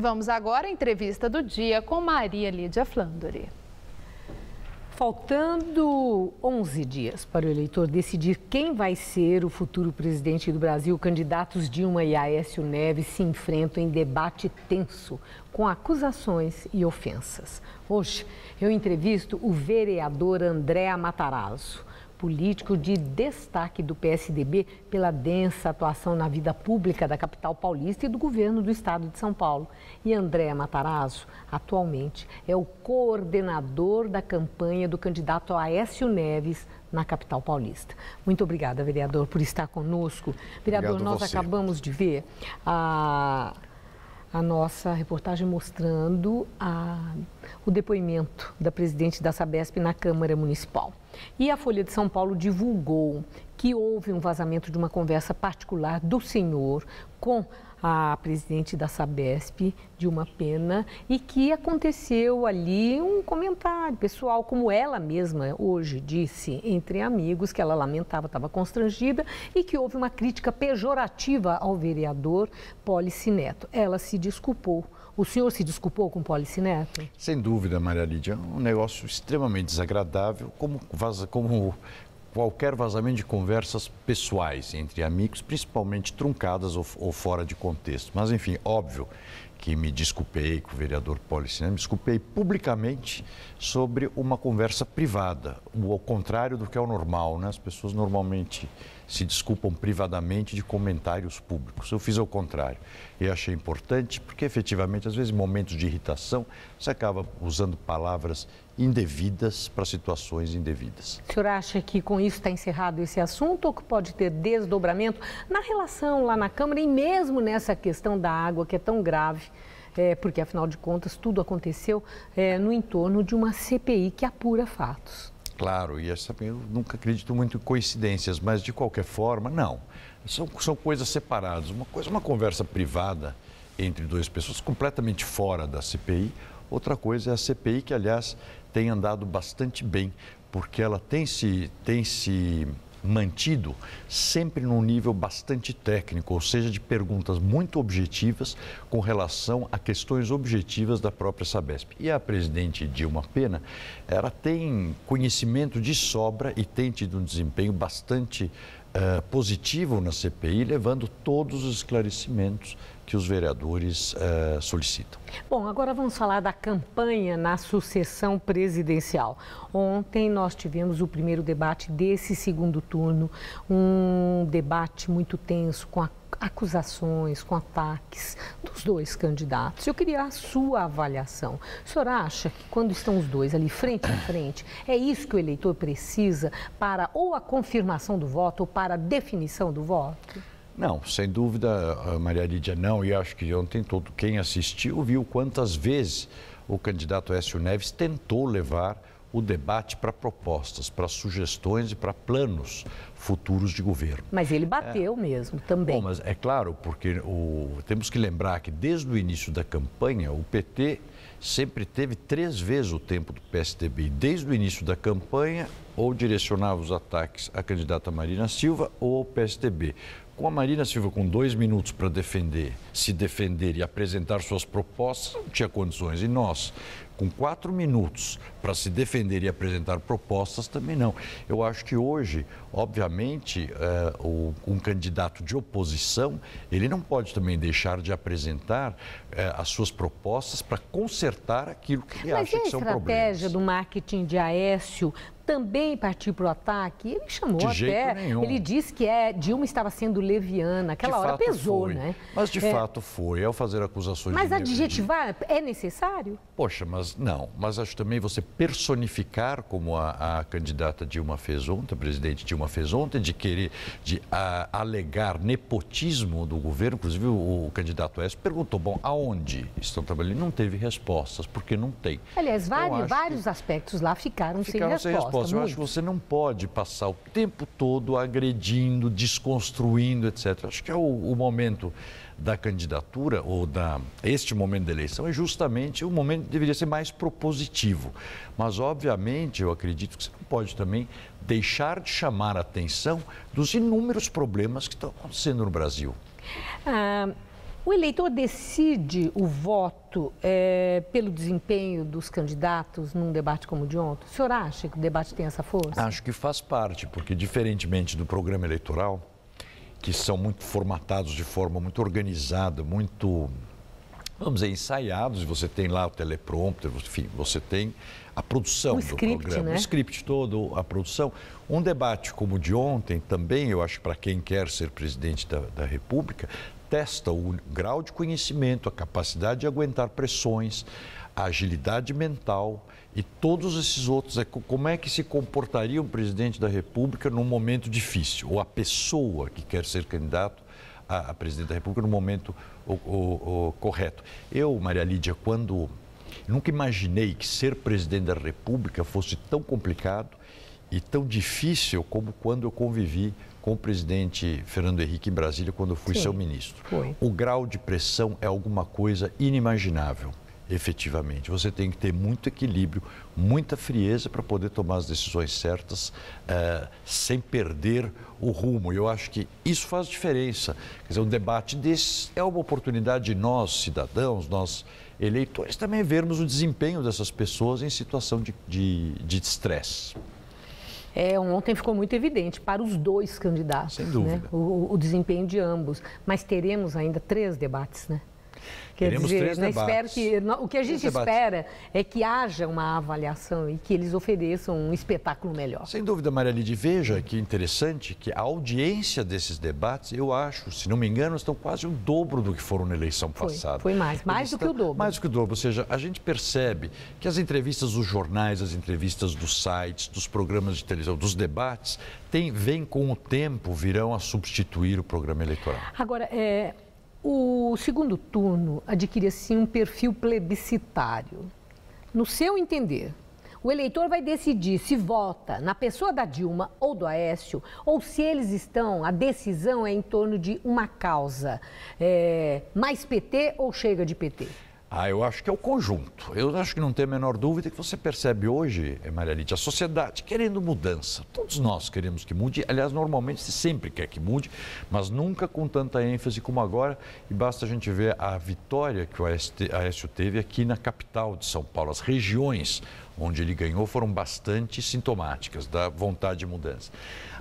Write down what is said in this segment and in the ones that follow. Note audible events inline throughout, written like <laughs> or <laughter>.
Vamos agora à entrevista do dia com Maria Lídia Flandori. Faltando 11 dias para o eleitor decidir quem vai ser o futuro presidente do Brasil, candidatos Dilma e Aécio Neves se enfrentam em debate tenso, com acusações e ofensas. Hoje, eu entrevisto o vereador André Matarazzo político de destaque do PSDB pela densa atuação na vida pública da capital paulista e do governo do estado de São Paulo. E André Matarazzo, atualmente, é o coordenador da campanha do candidato Aécio Neves na capital paulista. Muito obrigada, vereador, por estar conosco. Vereador, Obrigado nós você. acabamos de ver a. Ah a nossa reportagem mostrando a, o depoimento da presidente da Sabesp na Câmara Municipal. E a Folha de São Paulo divulgou que houve um vazamento de uma conversa particular do senhor com a presidente da Sabesp, Dilma Pena, e que aconteceu ali um comentário pessoal, como ela mesma hoje disse entre amigos, que ela lamentava, estava constrangida, e que houve uma crítica pejorativa ao vereador Policineto. Neto. Ela se desculpou. O senhor se desculpou com o Neto? Sem dúvida, Maria Lídia. É um negócio extremamente desagradável, como, vaza, como qualquer vazamento de conversas pessoais entre amigos, principalmente truncadas ou, ou fora de contexto. Mas, enfim, óbvio que me desculpei com o vereador Policina, me desculpei publicamente sobre uma conversa privada, ao contrário do que é o normal, né? As pessoas normalmente se desculpam privadamente de comentários públicos. Eu fiz ao contrário e achei importante porque efetivamente, às vezes, em momentos de irritação, você acaba usando palavras indevidas para situações indevidas. O senhor acha que com isso está encerrado esse assunto ou que pode ter desdobramento na relação lá na Câmara e mesmo nessa questão da água que é tão grave? É, porque, afinal de contas, tudo aconteceu é, no entorno de uma CPI que apura fatos. Claro, e essa, eu nunca acredito muito em coincidências, mas de qualquer forma, não. São, são coisas separadas. Uma coisa, uma conversa privada entre duas pessoas completamente fora da CPI Outra coisa é a CPI, que, aliás, tem andado bastante bem, porque ela tem se, tem se mantido sempre num nível bastante técnico, ou seja, de perguntas muito objetivas com relação a questões objetivas da própria Sabesp. E a presidente Dilma Pena, ela tem conhecimento de sobra e tem tido um desempenho bastante eh, positivo na CPI, levando todos os esclarecimentos que os vereadores uh, solicitam. Bom, agora vamos falar da campanha na sucessão presidencial. Ontem nós tivemos o primeiro debate desse segundo turno, um debate muito tenso com a acusações, com ataques dos dois candidatos. Eu queria a sua avaliação. O senhor acha que quando estão os dois ali frente a frente, é isso que o eleitor precisa para ou a confirmação do voto ou para a definição do voto? Não, sem dúvida, Maria Lídia, não. E acho que ontem todo quem assistiu viu quantas vezes o candidato Écio Neves tentou levar o debate para propostas, para sugestões e para planos futuros de governo. Mas ele bateu é. mesmo também. Bom, mas é claro, porque o... temos que lembrar que desde o início da campanha, o PT sempre teve três vezes o tempo do PSDB. Desde o início da campanha, ou direcionava os ataques à candidata Marina Silva ou ao PSDB. Com a Marina Silva com dois minutos para defender, se defender e apresentar suas propostas, não tinha condições. E nós, com quatro minutos para se defender e apresentar propostas, também não. Eu acho que hoje, obviamente, eh, um candidato de oposição, ele não pode também deixar de apresentar eh, as suas propostas para consertar aquilo que ele Mas acha que são problemas. Mas a estratégia do marketing de Aécio também partir para o ataque, ele chamou de até. Ele disse que é, Dilma estava sendo leviana. Aquela de hora pesou, foi. né? Mas de é. fato foi, ao fazer acusações. Mas adjetivar é necessário? Poxa, mas não, mas acho também você personificar, como a, a candidata Dilma fez ontem, a presidente Dilma fez ontem, de querer de a, alegar nepotismo do governo. Inclusive, o, o candidato S perguntou: bom, aonde estão trabalhando? Não teve respostas, porque não tem. Aliás, vários, vários que... aspectos lá ficaram, ficaram sem resposta. Sem resposta. Eu acho que você não pode passar o tempo todo agredindo, desconstruindo, etc. Acho que é o, o momento da candidatura ou da este momento da eleição é justamente o momento que deveria ser mais mais propositivo. Mas, obviamente, eu acredito que você não pode também deixar de chamar a atenção dos inúmeros problemas que estão acontecendo no Brasil. Ah, o eleitor decide o voto é, pelo desempenho dos candidatos num debate como o de ontem? O senhor acha que o debate tem essa força? Acho que faz parte, porque diferentemente do programa eleitoral, que são muito formatados de forma muito organizada, muito vamos dizer, é ensaiados, você tem lá o teleprompter, enfim, você tem a produção script, do programa, né? o script todo, a produção. Um debate como o de ontem também, eu acho, para quem quer ser presidente da, da República, testa o grau de conhecimento, a capacidade de aguentar pressões, a agilidade mental e todos esses outros. É como é que se comportaria um presidente da República num momento difícil? Ou a pessoa que quer ser candidato a, a presidente da República no momento o, o, o, correto. Eu, Maria Lídia, quando. Nunca imaginei que ser presidente da República fosse tão complicado e tão difícil como quando eu convivi com o presidente Fernando Henrique em Brasília, quando eu fui Sim, seu ministro. Foi. O grau de pressão é alguma coisa inimaginável efetivamente. Você tem que ter muito equilíbrio, muita frieza para poder tomar as decisões certas eh, sem perder o rumo. E eu acho que isso faz diferença. Quer dizer, um debate desse é uma oportunidade de nós, cidadãos, nós eleitores, também vermos o desempenho dessas pessoas em situação de estresse. É, ontem ficou muito evidente para os dois candidatos Sem né, dúvida. Né? O, o desempenho de ambos. Mas teremos ainda três debates, né? Quer dizer, três né, debates. Que, o que a gente três espera debates. é que haja uma avaliação e que eles ofereçam um espetáculo melhor. Sem dúvida, Maria Lide, veja que interessante que a audiência desses debates, eu acho, se não me engano, estão quase o dobro do que foram na eleição foi, passada. Foi mais, mais eles do estão, que o dobro. Mais do que o dobro, ou seja, a gente percebe que as entrevistas dos jornais, as entrevistas dos sites, dos programas de televisão, dos debates, tem, vem com o tempo, virão a substituir o programa eleitoral. Agora, é, o segundo turno adquire, assim, um perfil plebiscitário. No seu entender, o eleitor vai decidir se vota na pessoa da Dilma ou do Aécio, ou se eles estão, a decisão é em torno de uma causa. É, mais PT ou chega de PT? Ah, eu acho que é o conjunto. Eu acho que não tem a menor dúvida que você percebe hoje, eh, Maria Lídia, a sociedade querendo mudança. Todos nós queremos que mude. Aliás, normalmente se sempre quer que mude, mas nunca com tanta ênfase como agora. E basta a gente ver a vitória que o Aécio teve aqui na capital de São Paulo. As regiões onde ele ganhou foram bastante sintomáticas da vontade de mudança.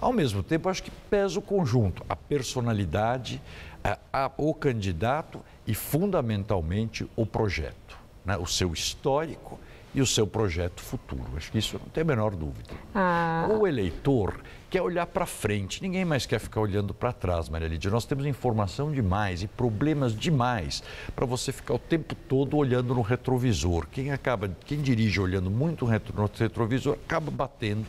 Ao mesmo tempo, acho que pesa o conjunto, a personalidade, é, a, o candidato e, fundamentalmente, o projeto, né? o seu histórico e o seu projeto futuro. Acho que isso não tem a menor dúvida. Ah. O eleitor quer olhar para frente, ninguém mais quer ficar olhando para trás, Maria Lídia. Nós temos informação demais e problemas demais para você ficar o tempo todo olhando no retrovisor. Quem acaba, quem dirige olhando muito no retrovisor acaba batendo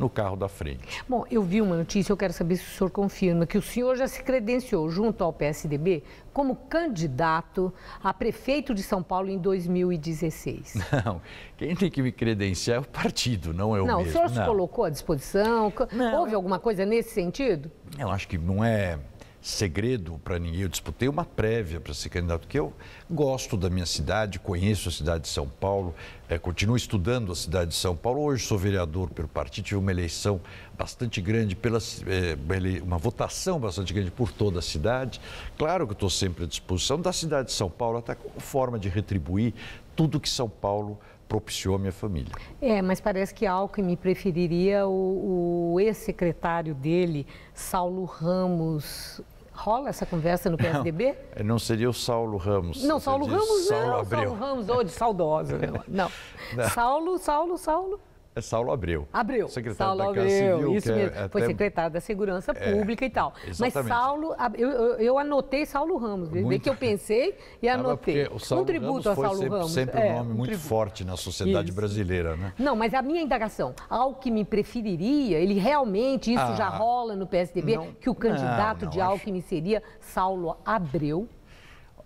no carro da frente. Bom, eu vi uma notícia, eu quero saber se o senhor confirma que o senhor já se credenciou junto ao PSDB como candidato a prefeito de São Paulo em 2016. <laughs> Não, quem tem que me credenciar é o partido, não eu não, mesmo. Não, o senhor se colocou à disposição? Não, Houve eu... alguma coisa nesse sentido? Eu acho que não é segredo para ninguém. Eu disputei uma prévia para ser candidato, porque eu gosto da minha cidade, conheço a cidade de São Paulo, é, continuo estudando a cidade de São Paulo. Hoje sou vereador pelo partido, tive uma eleição bastante grande, pela, é, uma votação bastante grande por toda a cidade. Claro que estou sempre à disposição da cidade de São Paulo, até como forma de retribuir tudo que São Paulo propiciou a minha família. É, mas parece que Alckmin preferiria o, o ex-secretário dele, Saulo Ramos. Rola essa conversa no PSDB? Não, não seria o Saulo Ramos. Não, Saulo Ramos, Saulo não, Abreu. Saulo Ramos, ou de saudosa. Não, <laughs> não. não. Saulo, Saulo, Saulo é Saulo Abreu. Abreu. Secretário Saulo da Abreu, Civil. Isso é mesmo. É foi secretário da Segurança é, Pública é, e tal. Exatamente. Mas Saulo, eu, eu anotei Saulo Ramos, desde muito... que eu pensei e anotei. Ah, o Saulo um tributo Ramos a Saulo sempre, Ramos. sempre é, um nome um muito tributo. forte na sociedade isso. brasileira, né? Não, mas a minha indagação, Alckmin preferiria, ele realmente, isso ah, já rola no PSDB, não, que o candidato não, não, de Alckmin acho... seria Saulo Abreu?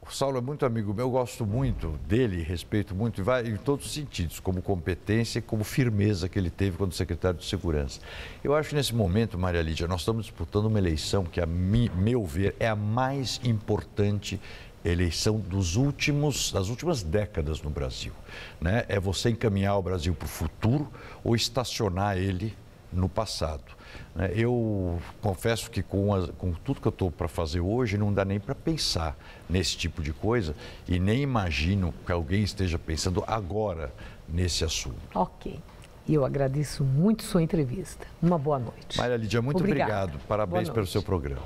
O Saulo é muito amigo meu, eu gosto muito dele, respeito muito, e vai em todos os sentidos, como competência e como firmeza que ele teve quando secretário de Segurança. Eu acho que nesse momento, Maria Lídia, nós estamos disputando uma eleição que, a mi, meu ver, é a mais importante eleição dos últimos, das últimas décadas no Brasil. Né? É você encaminhar o Brasil para o futuro ou estacionar ele no passado. Né? Eu confesso que com, as, com tudo que eu estou para fazer hoje, não dá nem para pensar nesse tipo de coisa e nem imagino que alguém esteja pensando agora nesse assunto. Ok. E eu agradeço muito sua entrevista. Uma boa noite. Maria Lídia, muito Obrigada. obrigado. Parabéns pelo seu programa.